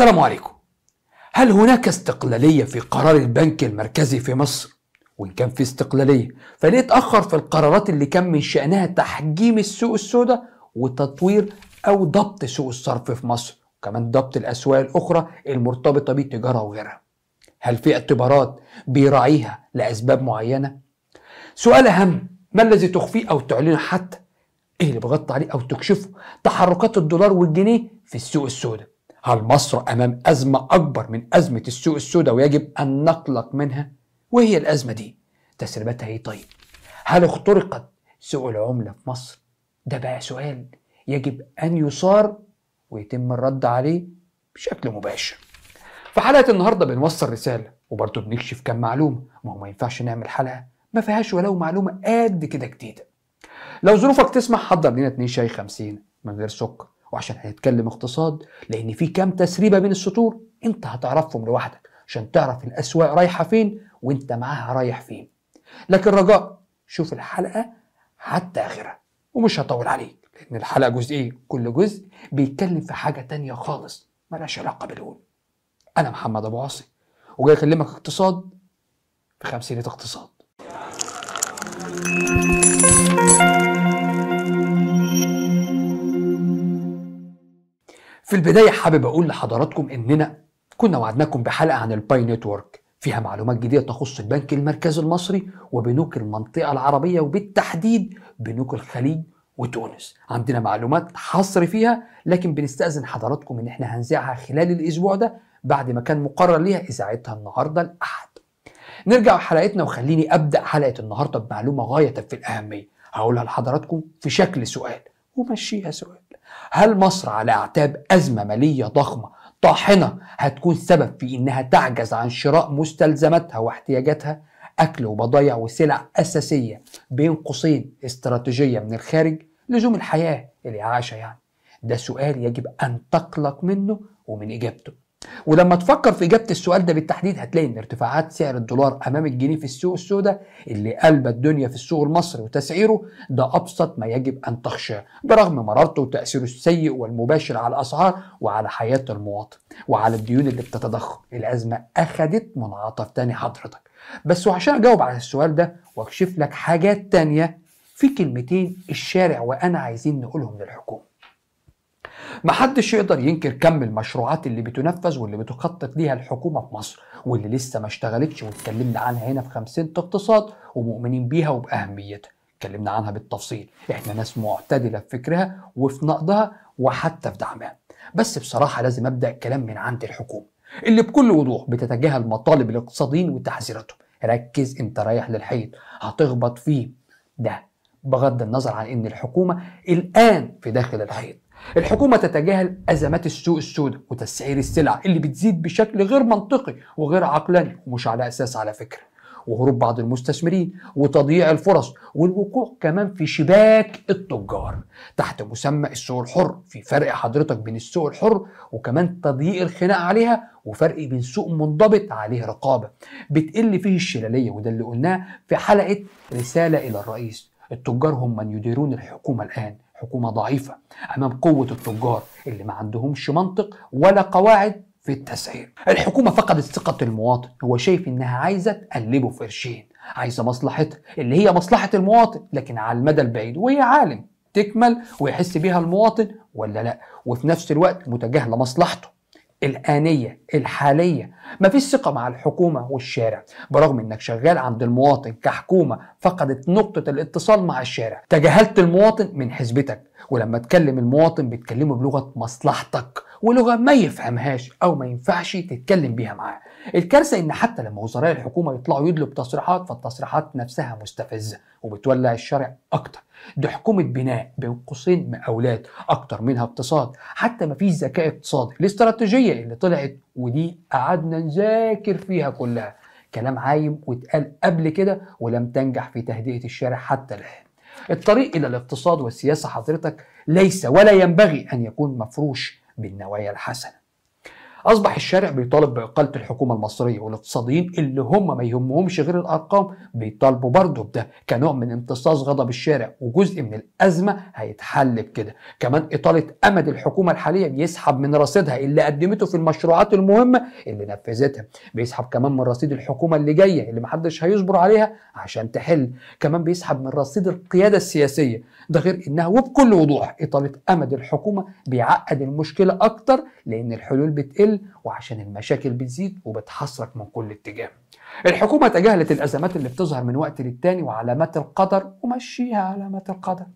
السلام عليكم هل هناك استقلالية في قرار البنك المركزي في مصر؟ وإن كان في استقلالية فليه اتأخر في القرارات اللي كان من شأنها تحجيم السوق السوداء وتطوير أو ضبط سوق الصرف في مصر وكمان ضبط الأسواق الأخرى المرتبطة بالتجارة وغيرها هل في اعتبارات بيراعيها لأسباب معينة؟ سؤال أهم ما الذي تخفيه أو تعلنه حتى؟ إيه اللي بغطي عليه أو تكشفه؟ تحركات الدولار والجنيه في السوق السوداء هل مصر أمام أزمة أكبر من أزمة السوق السوداء ويجب أن نقلق منها؟ وهي الأزمة دي تسريباتها إيه طيب؟ هل اخترقت سوق العملة في مصر؟ ده بقى سؤال يجب أن يصار ويتم الرد عليه بشكل مباشر في حلقة النهاردة بنوصل رسالة وبرضه بنكشف كم معلومة ما هو ما ينفعش نعمل حلقة ما فيهاش ولو معلومة قد كده جديدة لو ظروفك تسمح حضر لنا 2 شاي 50 من غير سكر وعشان هنتكلم اقتصاد لان في كام تسريبه بين السطور انت هتعرفهم لوحدك عشان تعرف الاسواق رايحه فين وانت معاها رايح فين لكن رجاء شوف الحلقه حتى اخرها ومش هطول عليك لان الحلقه جزئين كل جزء بيتكلم في حاجه تانية خالص ملهاش علاقه بالاول انا محمد ابو عاصي وجاي اكلمك اقتصاد في خمسينة اقتصاد في البداية حابب أقول لحضراتكم إننا كنا وعدناكم بحلقة عن الباي نتورك فيها معلومات جديدة تخص البنك المركزي المصري وبنوك المنطقة العربية وبالتحديد بنوك الخليج وتونس عندنا معلومات حصر فيها لكن بنستأذن حضراتكم إن إحنا هنذاعها خلال الأسبوع ده بعد ما كان مقرر ليها إذاعتها النهاردة الأحد نرجع حلقتنا وخليني أبدأ حلقة النهاردة بمعلومة غاية في الأهمية هقولها لحضراتكم في شكل سؤال ومشيها سؤال هل مصر على اعتاب ازمه ماليه ضخمه طاحنه هتكون سبب في انها تعجز عن شراء مستلزماتها واحتياجاتها اكل وبضائع وسلع اساسيه بين قوسين استراتيجيه من الخارج لزوم الحياه الاعاشه يعني ده سؤال يجب ان تقلق منه ومن اجابته ولما تفكر في اجابه السؤال ده بالتحديد هتلاقي ان ارتفاعات سعر الدولار امام الجنيه في السوق السوداء اللي قلب الدنيا في السوق المصري وتسعيره ده ابسط ما يجب ان تخشاه برغم مرارته وتاثيره السيء والمباشر على الاسعار وعلى حياه المواطن وعلى الديون اللي بتتضخم الازمه اخذت منعطف تاني حضرتك بس وعشان اجاوب على السؤال ده واكشف لك حاجات تانيه في كلمتين الشارع وانا عايزين نقولهم للحكومه ما حدش يقدر ينكر كم المشروعات اللي بتنفذ واللي بتخطط ليها الحكومه في مصر واللي لسه ما اشتغلتش واتكلمنا عنها هنا في 50 اقتصاد ومؤمنين بيها وباهميتها اتكلمنا عنها بالتفصيل احنا ناس معتدله في فكرها وفي نقدها وحتى في دعمها بس بصراحه لازم ابدا الكلام من عند الحكومه اللي بكل وضوح بتتجاهل مطالب الاقتصاديين وتحذيراتهم ركز انت رايح للحيط هتخبط فيه ده بغض النظر عن ان الحكومه الان في داخل الحيط الحكومة تتجاهل أزمات السوق السوداء وتسعير السلع اللي بتزيد بشكل غير منطقي وغير عقلاني ومش على أساس على فكرة وهروب بعض المستثمرين وتضييع الفرص والوقوع كمان في شباك التجار تحت مسمى السوق الحر في فرق حضرتك بين السوق الحر وكمان تضييق الخناق عليها وفرق بين سوق منضبط عليه رقابة بتقل فيه الشلالية وده اللي قلناه في حلقة رسالة إلى الرئيس التجار هم من يديرون الحكومة الآن حكومة ضعيفة أمام قوة التجار اللي ما عندهمش منطق ولا قواعد في التسعير الحكومة فقدت ثقة المواطن هو شايف إنها عايزة تقلبه في قرشين عايزة مصلحتها اللي هي مصلحة المواطن لكن على المدى البعيد وهي عالم تكمل ويحس بيها المواطن ولا لا وفي نفس الوقت متجاهلة مصلحته الآنية الحالية مفيش ثقة مع الحكومة والشارع برغم انك شغال عند المواطن كحكومة فقدت نقطة الاتصال مع الشارع تجاهلت المواطن من حزبتك ولما تكلم المواطن بتكلمه بلغة مصلحتك ولغة ما يفهمهاش او ما ينفعش تتكلم بيها معاه الكارثه ان حتى لما وزراء الحكومه يطلعوا يدلوا بتصريحات فالتصريحات نفسها مستفزه وبتولع الشارع اكتر دي حكومه بناء بين قوسين مقاولات اكتر منها اقتصاد حتى ما فيش ذكاء اقتصادي الاستراتيجيه اللي طلعت ودي قعدنا نذاكر فيها كلها كلام عايم واتقال قبل كده ولم تنجح في تهدئه الشارع حتى الان الطريق الى الاقتصاد والسياسه حضرتك ليس ولا ينبغي ان يكون مفروش بالنوايا الحسنه اصبح الشارع بيطالب باقاله الحكومه المصريه والاقتصاديين اللي هم ما يهمهمش غير الارقام بيطالبوا برضه بده كنوع من امتصاص غضب الشارع وجزء من الازمه هيتحل بكده كمان اطاله امد الحكومه الحاليه بيسحب من رصيدها اللي قدمته في المشروعات المهمه اللي نفذتها بيسحب كمان من رصيد الحكومه اللي جايه اللي محدش هيصبر عليها عشان تحل كمان بيسحب من رصيد القياده السياسيه ده غير انها وبكل وضوح اطاله امد الحكومه بيعقد المشكله اكتر لان الحلول بتقل وعشان المشاكل بتزيد وبتحصرك من كل اتجاه الحكومة تجاهلت الأزمات اللي بتظهر من وقت للتاني وعلامات القدر ومشيها علامات القدر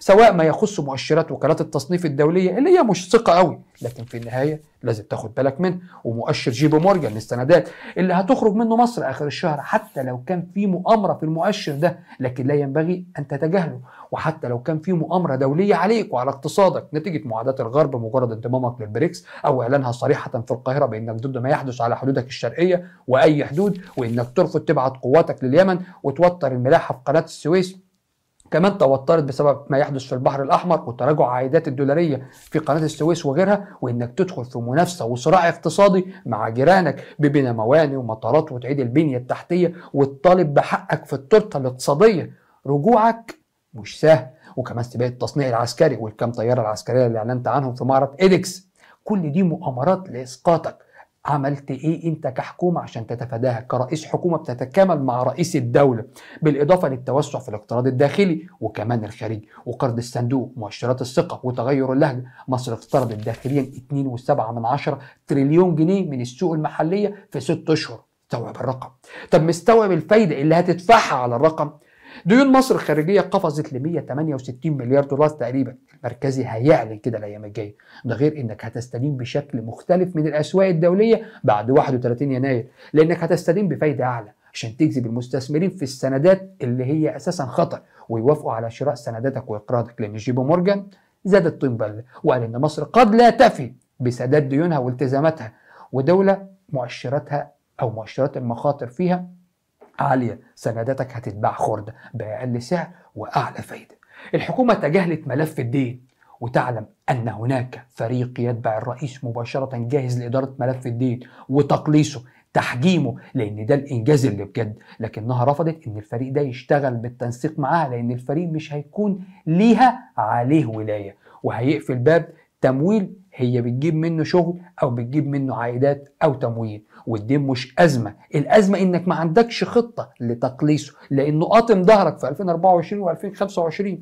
سواء ما يخص مؤشرات وكالات التصنيف الدوليه اللي هي مش ثقه قوي لكن في النهايه لازم تاخد بالك منه ومؤشر جي بي مورجان للسندات اللي هتخرج منه مصر اخر الشهر حتى لو كان في مؤامره في المؤشر ده لكن لا ينبغي ان تتجاهله وحتى لو كان في مؤامره دوليه عليك وعلى اقتصادك نتيجه معاداه الغرب مجرد انضمامك للبريكس او اعلانها صريحه في القاهره بانك ضد ما يحدث على حدودك الشرقيه واي حدود وانك ترفض تبعت قواتك لليمن وتوتر الملاحه في قناه السويس كمان توترت بسبب ما يحدث في البحر الاحمر وتراجع عائدات الدولاريه في قناه السويس وغيرها وانك تدخل في منافسه وصراع اقتصادي مع جيرانك ببناء موانئ ومطارات وتعيد البنيه التحتيه وتطالب بحقك في التورته الاقتصاديه رجوعك مش سهل وكمان سباق التصنيع العسكري والكام طياره العسكريه اللي اعلنت عنهم في معرض ايدكس كل دي مؤامرات لاسقاطك عملت ايه انت كحكومه عشان تتفاداها كرئيس حكومه بتتكامل مع رئيس الدوله بالاضافه للتوسع في الاقتراض الداخلي وكمان الخارجي وقرض الصندوق مؤشرات الثقه وتغير اللهجه مصر اقترضت داخليا 2.7 تريليون جنيه من السوق المحليه في 6 اشهر مستوعب الرقم طب مستوعب الفايده اللي هتدفعها على الرقم ديون مصر الخارجيه قفزت ل 168 مليار دولار تقريبا مركزي هيعلن كده الايام الجايه ده غير انك هتستدين بشكل مختلف من الاسواق الدوليه بعد 31 يناير لانك هتستدين بفايده اعلى عشان تجذب المستثمرين في السندات اللي هي اساسا خطر ويوافقوا على شراء سنداتك واقراضك لان جيبو مورجان زاد الطين وقال ان مصر قد لا تفي بسداد ديونها والتزاماتها ودوله مؤشراتها او مؤشرات المخاطر فيها عاليه سنداتك هتتباع خرده باقل سعر واعلى فايده الحكومة تجاهلت ملف الدين وتعلم أن هناك فريق يتبع الرئيس مباشرة جاهز لإدارة ملف الدين وتقليصه تحجيمه لان ده الانجاز اللي بجد لكنها رفضت ان الفريق ده يشتغل بالتنسيق معاها لان الفريق مش هيكون ليها عليه ولايه وهيقفل باب تمويل هي بتجيب منه شغل او بتجيب منه عائدات او تمويل والدين مش ازمه الازمه انك ما عندكش خطه لتقليصه لانه قاطم ظهرك في 2024 و2025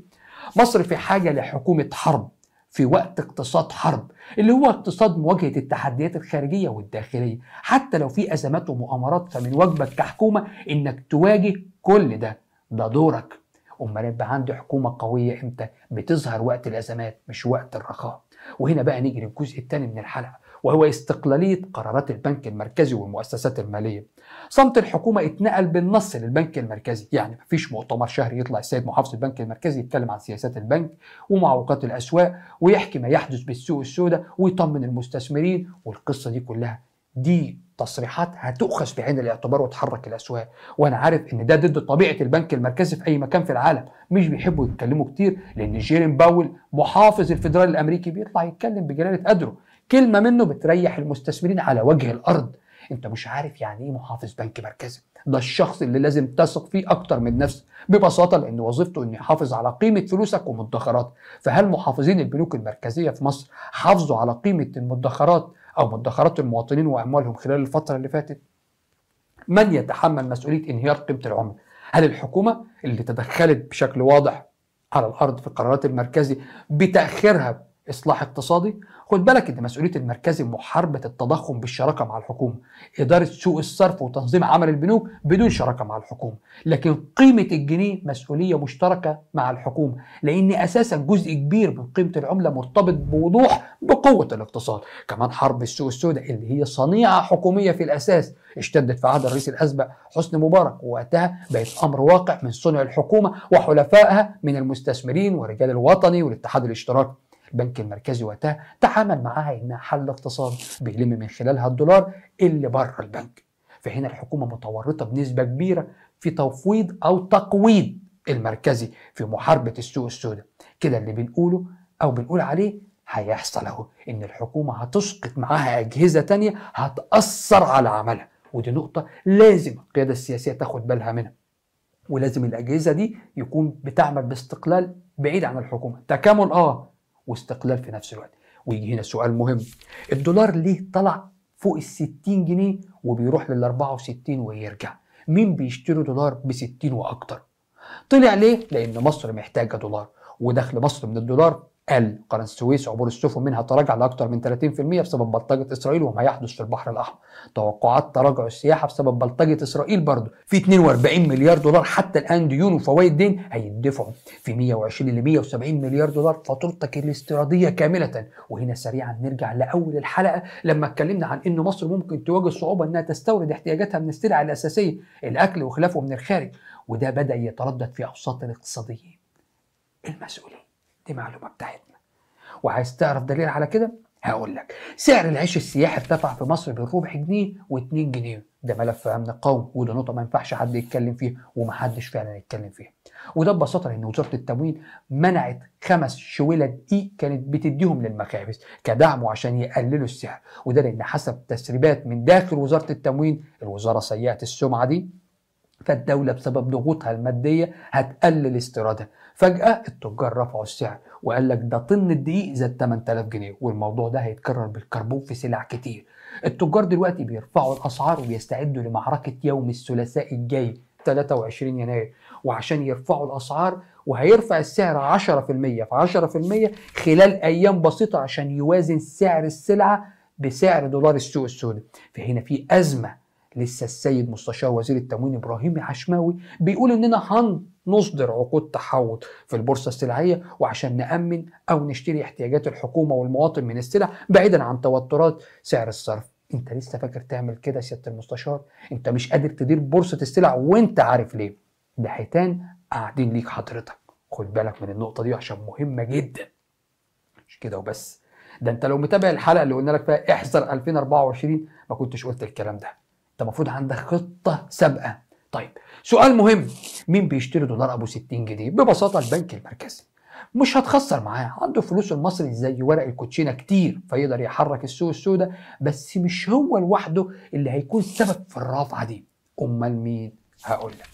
مصر في حاجه لحكومه حرب في وقت اقتصاد حرب اللي هو اقتصاد مواجهة التحديات الخارجية والداخلية حتى لو في أزمات ومؤامرات فمن واجبك كحكومة إنك تواجه كل ده ده دورك أمال يبقى عندي حكومة قوية إمتى بتظهر وقت الأزمات مش وقت الرخاء وهنا بقى نيجي للجزء الثاني من الحلقه وهو استقلالية قرارات البنك المركزي والمؤسسات المالية. صمت الحكومة اتنقل بالنص للبنك المركزي، يعني مفيش مؤتمر شهري يطلع السيد محافظ البنك المركزي يتكلم عن سياسات البنك ومعوقات الأسواق ويحكي ما يحدث بالسوق السوداء ويطمن المستثمرين والقصة دي كلها دي تصريحات هتؤخذ بعين الاعتبار وتحرك الاسواق وانا عارف ان ده ضد طبيعه البنك المركزي في اي مكان في العالم مش بيحبوا يتكلموا كتير لان جيرين باول محافظ الفدرالي الامريكي بيطلع يتكلم بجلاله قدره كلمه منه بتريح المستثمرين على وجه الارض انت مش عارف يعني ايه محافظ بنك مركزي ده الشخص اللي لازم تثق فيه اكتر من نفسك ببساطه لان وظيفته انه يحافظ على قيمه فلوسك ومدخراتك فهل محافظين البنوك المركزيه في مصر حافظوا على قيمه المدخرات أو مدخرات المواطنين وأموالهم خلال الفترة اللي فاتت من يتحمل مسؤولية انهيار قيمة العملة؟ هل الحكومة اللي تدخلت بشكل واضح على الأرض في القرارات المركزي بتأخيرها اصلاح اقتصادي خد بالك ان مسؤوليه المركزي محاربه التضخم بالشراكه مع الحكومه اداره سوق الصرف وتنظيم عمل البنوك بدون شراكه مع الحكومه لكن قيمه الجنيه مسؤوليه مشتركه مع الحكومه لان اساسا جزء كبير من قيمه العمله مرتبط بوضوح بقوه الاقتصاد كمان حرب السوق السوداء اللي هي صنيعه حكوميه في الاساس اشتدت في عهد الرئيس الاسبق حسني مبارك ووقتها بقت امر واقع من صنع الحكومه وحلفائها من المستثمرين ورجال الوطني والاتحاد الاشتراكي البنك المركزي وقتها تعامل معاها انها حل اقتصادي بيلم من خلالها الدولار اللي بره البنك فهنا الحكومه متورطه بنسبه كبيره في تفويض او تقويض المركزي في محاربه السوق السوداء كده اللي بنقوله او بنقول عليه هيحصل اهو ان الحكومه هتسقط معاها اجهزه تانية هتاثر على عملها ودي نقطه لازم القياده السياسيه تاخد بالها منها ولازم الاجهزه دي يكون بتعمل باستقلال بعيد عن الحكومه تكامل اه واستقلال في نفس الوقت ويجي هنا سؤال مهم الدولار ليه طلع فوق ال 60 جنيه وبيروح لل 64 ويرجع مين بيشتري دولار ب 60 واكتر طلع ليه لان مصر محتاجه دولار ودخل مصر من الدولار قال قناة السويس عبور السفن منها تراجع لأكثر من 30% بسبب بلطجة إسرائيل وما يحدث في البحر الأحمر. توقعات تراجع السياحة بسبب بلطجة إسرائيل برضه في 42 مليار دولار حتى الآن ديون وفوائد دين هيدفعوا في 120 ل 170 مليار دولار فاتورتك الاستيرادية كاملة وهنا سريعا نرجع لأول الحلقة لما اتكلمنا عن إن مصر ممكن تواجه صعوبة إنها تستورد احتياجاتها من السلع الأساسية الأكل وخلافه من الخارج وده بدأ يتردد في أوساط الاقتصاديين المسؤولين. دي معلومه بتاعتنا وعايز تعرف دليل على كده هقول لك سعر العيش السياحي ارتفع في مصر بين ربع جنيه و2 جنيه ده ملف امن قومي وده نقطه ما ينفعش حد يتكلم فيها ومحدش فعلا يتكلم فيها وده ببساطه لان وزاره التموين منعت خمس شويله دقيق كانت بتديهم للمخابز كدعم وعشان يقللوا السعر وده لان حسب تسريبات من داخل وزاره التموين الوزاره سيئه السمعه دي فالدولة بسبب ضغوطها المادية هتقلل استيرادها فجأة التجار رفعوا السعر وقال لك ده طن الدقيق زاد 8000 جنيه والموضوع ده هيتكرر بالكربون في سلع كتير التجار دلوقتي بيرفعوا الأسعار وبيستعدوا لمعركة يوم الثلاثاء الجاي 23 يناير وعشان يرفعوا الأسعار وهيرفع السعر 10% في 10% خلال أيام بسيطة عشان يوازن سعر السلعة بسعر دولار السوق السوداء فهنا في أزمة لسه السيد مستشار وزير التموين ابراهيم عشماوي بيقول اننا هنصدر عقود تحوط في البورصه السلعيه وعشان نامن او نشتري احتياجات الحكومه والمواطن من السلع بعيدا عن توترات سعر الصرف انت لسه فاكر تعمل كده يا سياده المستشار انت مش قادر تدير بورصه السلع وانت عارف ليه ده حيتان قاعدين ليك حضرتك خد بالك من النقطه دي عشان مهمه جدا مش كده وبس ده انت لو متابع الحلقه اللي قلنا لك فيها احذر 2024 ما كنتش قلت الكلام ده انت المفروض عندك خطه سابقه طيب سؤال مهم مين بيشتري دولار ابو 60 جنيه ببساطه البنك المركزي مش هتخسر معاه عنده فلوس المصري زي ورق الكوتشينه كتير فيقدر يحرك السوق السوداء بس مش هو لوحده اللي هيكون سبب في الرافعه دي امال مين هقول لك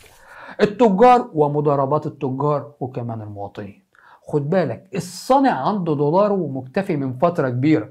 التجار ومضاربات التجار وكمان المواطنين خد بالك الصانع عنده دولار ومكتفي من فتره كبيره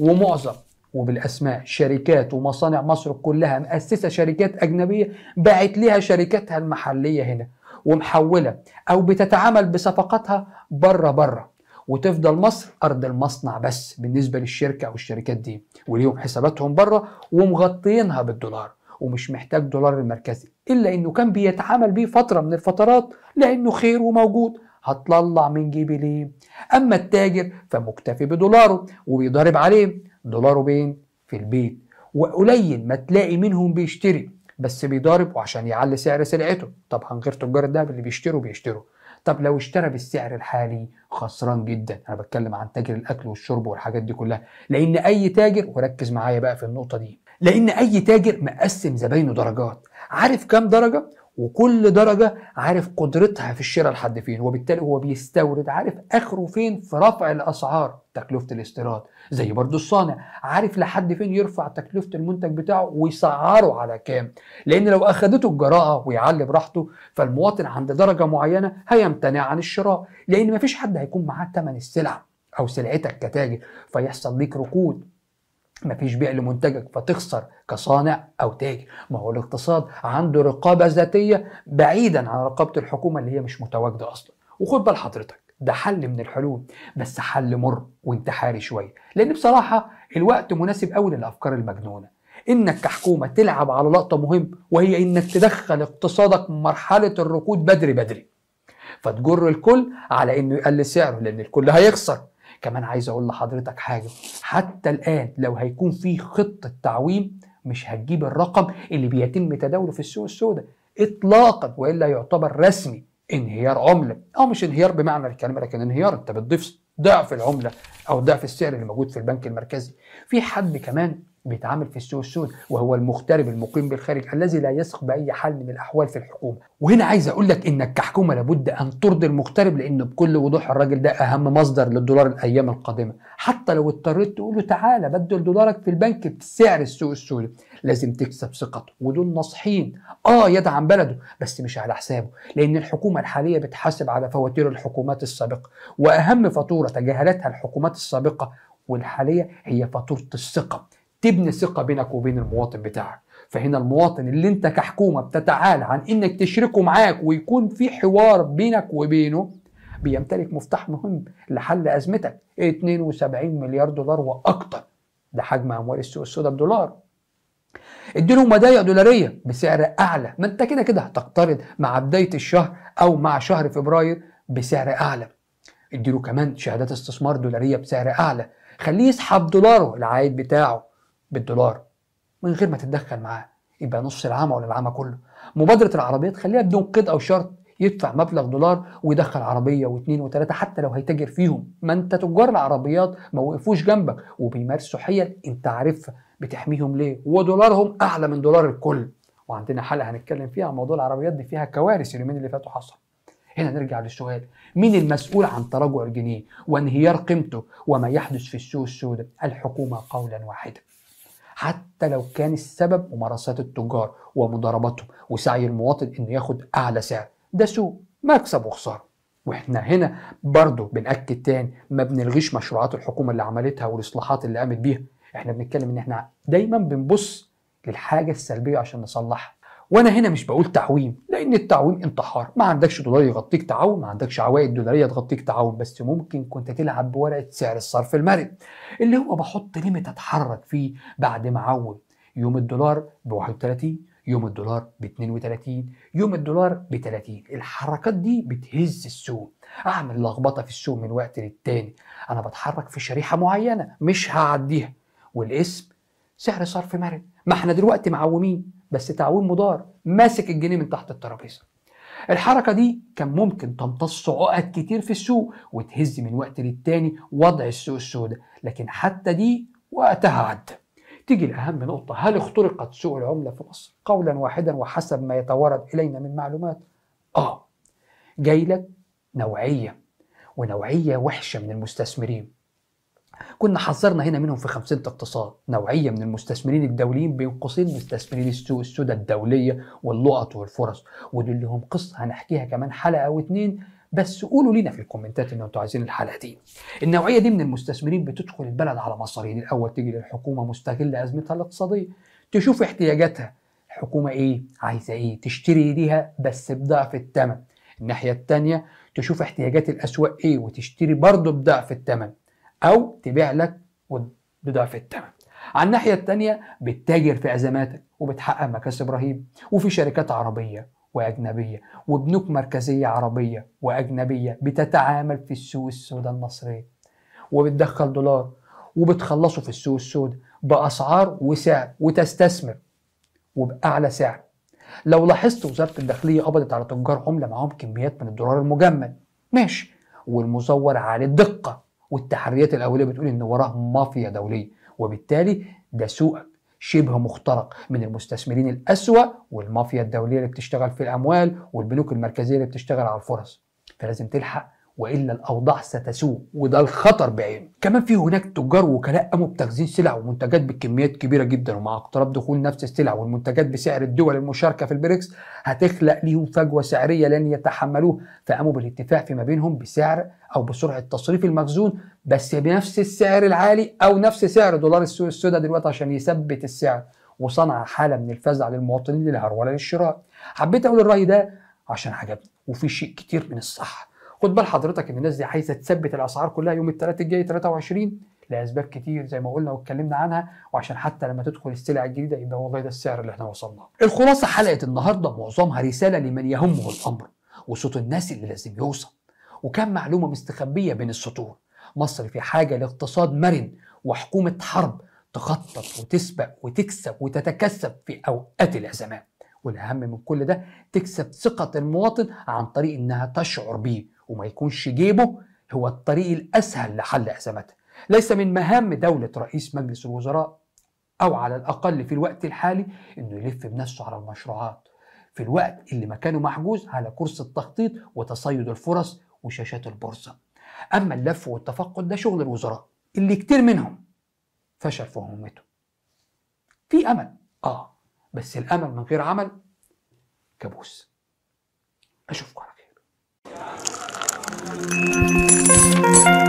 ومعظم وبالاسماء شركات ومصانع مصر كلها مؤسسه شركات اجنبيه باعت لها شركاتها المحليه هنا ومحوله او بتتعامل بصفقاتها بره بره وتفضل مصر ارض المصنع بس بالنسبه للشركه او الشركات دي وليهم حساباتهم بره ومغطينها بالدولار ومش محتاج دولار المركزي الا انه كان بيتعامل بيه فتره من الفترات لانه خير وموجود هتطلع من جيبي ليه اما التاجر فمكتفي بدولاره وبيضارب عليه دولاره بين في البيت وقليل ما تلاقي منهم بيشتري بس بيضارب وعشان يعلي سعر سلعته طبعا غير تجار الذهب اللي بيشتروا بيشتروا طب لو اشترى بالسعر الحالي خسران جدا انا بتكلم عن تاجر الاكل والشرب والحاجات دي كلها لان اي تاجر وركز معايا بقى في النقطه دي لان اي تاجر مقسم زباينه درجات عارف كام درجه وكل درجه عارف قدرتها في الشراء لحد فين وبالتالي هو بيستورد عارف اخره فين في رفع الاسعار تكلفه الاستيراد زي برضو الصانع عارف لحد فين يرفع تكلفه المنتج بتاعه ويسعره على كام لان لو اخدته الجراءه ويعلي براحته فالمواطن عند درجه معينه هيمتنع عن الشراء لان مفيش حد هيكون معاه ثمن السلع او سلعتك كتاجر فيحصل ليك ركود مفيش بيع لمنتجك فتخسر كصانع او تاجر ما هو الاقتصاد عنده رقابه ذاتيه بعيدا عن رقابه الحكومه اللي هي مش متواجده اصلا وخد بال حضرتك ده حل من الحلول بس حل مر وانتحاري شويه لان بصراحه الوقت مناسب قوي للافكار المجنونه انك كحكومه تلعب على لقطه مهمه وهي انك تدخل اقتصادك مرحله الركود بدري بدري فتجر الكل على انه يقلل سعره لان الكل هيخسر كمان عايز اقول لحضرتك حاجه حتى الان لو هيكون في خطه تعويم مش هتجيب الرقم اللي بيتم تداوله في السوق السوداء اطلاقا والا يعتبر رسمي انهيار عمله او مش انهيار بمعنى الكلمه لكن انهيار انت بتضيف ضعف العمله او ضعف السعر اللي موجود في البنك المركزي في حد كمان بيتعامل في السوق السود وهو المغترب المقيم بالخارج الذي لا يثق باي حال من الاحوال في الحكومه وهنا عايز اقول لك انك كحكومه لابد ان ترضي المغترب لانه بكل وضوح الراجل ده اهم مصدر للدولار الايام القادمه حتى لو اضطريت تقول له تعالى بدل دولارك في البنك بسعر السوق السوري لازم تكسب ثقته ودول ناصحين اه يدعم بلده بس مش على حسابه لان الحكومه الحاليه بتحاسب على فواتير الحكومات السابقه واهم فاتوره تجاهلتها الحكومات السابقه والحاليه هي فاتوره الثقه تبني ثقه بينك وبين المواطن بتاعك فهنا المواطن اللي انت كحكومه بتتعالى عن انك تشركه معاك ويكون في حوار بينك وبينه بيمتلك مفتاح مهم لحل ازمتك 72 مليار دولار واكتر ده حجم اموال السوق السوداء بدولار اديلهم مدايا دولاريه بسعر اعلى ما انت كده كده هتقترض مع بدايه الشهر او مع شهر فبراير بسعر اعلى اديله كمان شهادات استثمار دولاريه بسعر اعلى خليه يسحب دولاره العائد بتاعه بالدولار من غير ما تتدخل معاه يبقى نص العمى ولا العمى كله مبادره العربيات خليها بدون قيد او شرط يدفع مبلغ دولار ويدخل عربيه واثنين وثلاثه حتى لو هيتاجر فيهم ما انت تجار العربيات ما وقفوش جنبك وبيمارسوا حيل انت عارفها بتحميهم ليه ودولارهم اعلى من دولار الكل وعندنا حلقه هنتكلم فيها موضوع العربيات دي فيها كوارث اليومين اللي فاتوا حصل هنا نرجع للسؤال مين المسؤول عن تراجع الجنيه وانهيار قيمته وما يحدث في السوق السوداء الحكومه قولا واحدا حتى لو كان السبب ممارسات التجار ومضارباتهم وسعي المواطن انه ياخد اعلى سعر ده سوق مكسب وخساره واحنا هنا برضه بنأكد تاني ما بنلغيش مشروعات الحكومه اللي عملتها والاصلاحات اللي قامت بيها احنا بنتكلم ان احنا دايما بنبص للحاجه السلبيه عشان نصلحها وانا هنا مش بقول تعويم لان التعويم انتحار ما عندكش دولار يغطيك تعويم ما عندكش عوائد دولاريه تغطيك تعويم بس ممكن كنت تلعب بورقه سعر الصرف المرن اللي هو بحط ليميت اتحرك فيه بعد ما اعوم يوم الدولار ب 31 يوم الدولار ب 32 يوم الدولار ب 30 الحركات دي بتهز السوق اعمل لخبطه في السوق من وقت للتاني انا بتحرك في شريحه معينه مش هعديها والاسم سعر صرف مرن ما احنا دلوقتي معومين بس تعويم مضار ماسك الجنيه من تحت الترابيزه الحركة دي كان ممكن تمتص عقد كتير في السوق وتهز من وقت للتاني وضع السوق السوداء لكن حتى دي وقتها عدى تيجي لأهم نقطة هل اخترقت سوق العملة في مصر قولا واحدا وحسب ما يتوارد إلينا من معلومات آه جاي لك نوعية ونوعية وحشة من المستثمرين كنا حذرنا هنا منهم في خمسين اقتصاد نوعية من المستثمرين الدوليين بين قوسين مستثمرين السوق السوداء الدولية واللقط والفرص ودول لهم قصة هنحكيها كمان حلقة أو اتنين بس قولوا لنا في الكومنتات ان انتوا عايزين الحلقه دي النوعيه دي من المستثمرين بتدخل البلد على مصاريين، الاول تيجي للحكومه مستغله ازمتها الاقتصاديه تشوف احتياجاتها الحكومه ايه عايزه ايه تشتري ليها بس بضعف الثمن الناحيه الثانيه تشوف احتياجات الاسواق ايه وتشتري برضه بضعف الثمن أو تبيع لك بضعف الثمن على الناحية التانية بتتاجر في أزماتك وبتحقق مكاسب رهيبة وفي شركات عربية وأجنبية وبنوك مركزية عربية وأجنبية بتتعامل في السوق السوداء المصرية وبتدخل دولار وبتخلصه في السوق السوداء بأسعار وسعر وتستثمر وبأعلى سعر لو لاحظت وزارة الداخلية قبضت على تجار عملة معاهم كميات من الدولار المجمد ماشي والمزور عالي الدقة والتحريات الاوليه بتقول ان وراه مافيا دوليه وبالتالي ده سوق شبه مخترق من المستثمرين الأسوأ والمافيا الدولية اللي بتشتغل في الأموال والبنوك المركزية اللي بتشتغل على الفرص فلازم تلحق والا الاوضاع ستسوء وده الخطر بعينه كمان في هناك تجار وكلاء قاموا بتخزين سلع ومنتجات بكميات كبيره جدا ومع اقتراب دخول نفس السلع والمنتجات بسعر الدول المشاركه في البريكس هتخلق ليهم فجوه سعريه لن يتحملوه فقاموا بالاتفاق فيما بينهم بسعر او بسرعه تصريف المخزون بس بنفس السعر العالي او نفس سعر دولار السوق السوداء دلوقتي عشان يثبت السعر وصنع حاله من الفزع للمواطنين للعروه للشراء حبيت اقول الراي ده عشان عجبني وفي شيء كتير من الصح خد بال حضرتك ان الناس دي عايزه تثبت الاسعار كلها يوم الثلاث الجاي 23 لاسباب كتير زي ما قلنا واتكلمنا عنها وعشان حتى لما تدخل السلع الجديده يبقى والله ده السعر اللي احنا وصلنا الخلاصه حلقه النهارده معظمها رساله لمن يهمه الامر وصوت الناس اللي لازم يوصل وكم معلومه مستخبيه بين السطور مصر في حاجه لاقتصاد مرن وحكومه حرب تخطط وتسبق وتكسب وتتكسب في اوقات الازمات والاهم من كل ده تكسب ثقه المواطن عن طريق انها تشعر بيه وما يكونش جيبه هو الطريق الأسهل لحل أزمتها ليس من مهام دولة رئيس مجلس الوزراء أو على الأقل في الوقت الحالي أنه يلف بنفسه على المشروعات في الوقت اللي مكانه محجوز على كرسي التخطيط وتصيد الفرص وشاشات البورصة أما اللف والتفقد ده شغل الوزراء اللي كتير منهم فشل في مهمته في أمل آه بس الأمل من غير عمل كابوس أشوفكم Música